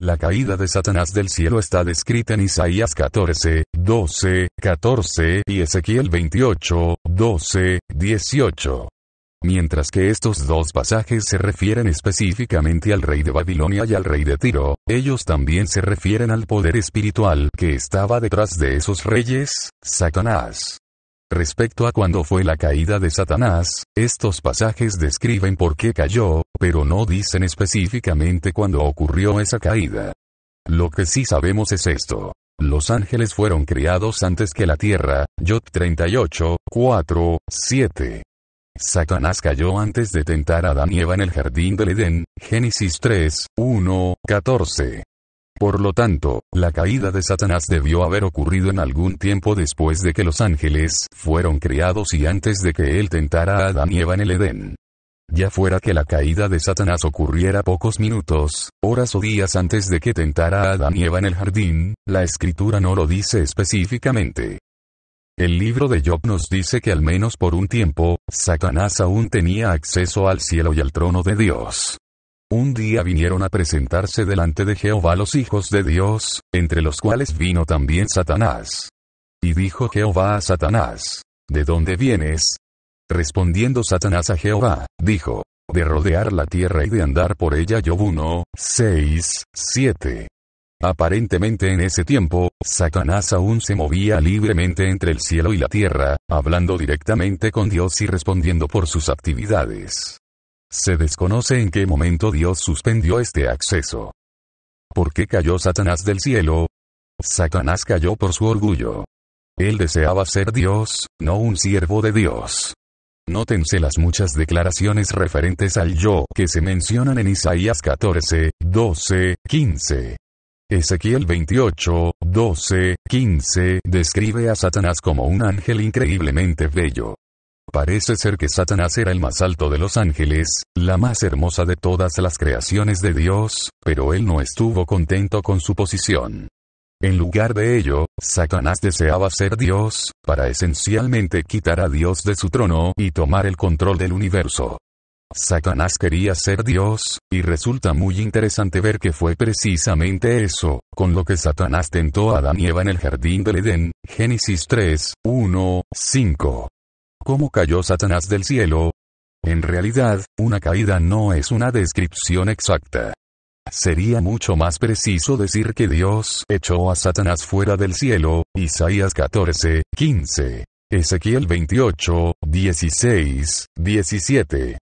La caída de Satanás del cielo está descrita en Isaías 14, 12, 14 y Ezequiel 28, 12, 18. Mientras que estos dos pasajes se refieren específicamente al rey de Babilonia y al rey de Tiro, ellos también se refieren al poder espiritual que estaba detrás de esos reyes, Satanás. Respecto a cuándo fue la caída de Satanás, estos pasajes describen por qué cayó, pero no dicen específicamente cuándo ocurrió esa caída. Lo que sí sabemos es esto. Los ángeles fueron criados antes que la tierra, Job 38, 4, 7. Satanás cayó antes de tentar a Adán y Eva en el jardín del Edén, Génesis 3, 1, 14. Por lo tanto, la caída de Satanás debió haber ocurrido en algún tiempo después de que los ángeles fueron criados y antes de que él tentara a Adán y Eva en el Edén. Ya fuera que la caída de Satanás ocurriera pocos minutos, horas o días antes de que tentara a Adán y Eva en el jardín, la escritura no lo dice específicamente. El libro de Job nos dice que al menos por un tiempo, Satanás aún tenía acceso al cielo y al trono de Dios. Un día vinieron a presentarse delante de Jehová los hijos de Dios, entre los cuales vino también Satanás. Y dijo Jehová a Satanás, ¿de dónde vienes? Respondiendo Satanás a Jehová, dijo, de rodear la tierra y de andar por ella yo 1, 6, 7. Aparentemente en ese tiempo, Satanás aún se movía libremente entre el cielo y la tierra, hablando directamente con Dios y respondiendo por sus actividades. Se desconoce en qué momento Dios suspendió este acceso. ¿Por qué cayó Satanás del cielo? Satanás cayó por su orgullo. Él deseaba ser Dios, no un siervo de Dios. Nótense las muchas declaraciones referentes al yo que se mencionan en Isaías 14, 12, 15. Ezequiel 28, 12, 15 describe a Satanás como un ángel increíblemente bello. Parece ser que Satanás era el más alto de los ángeles, la más hermosa de todas las creaciones de Dios, pero él no estuvo contento con su posición. En lugar de ello, Satanás deseaba ser Dios, para esencialmente quitar a Dios de su trono y tomar el control del universo. Satanás quería ser Dios, y resulta muy interesante ver que fue precisamente eso, con lo que Satanás tentó a Adán y Eva en el jardín del Edén, Génesis 3, 1, 5. ¿Cómo cayó Satanás del cielo? En realidad, una caída no es una descripción exacta. Sería mucho más preciso decir que Dios echó a Satanás fuera del cielo, Isaías 14, 15. Ezequiel 28, 16, 17.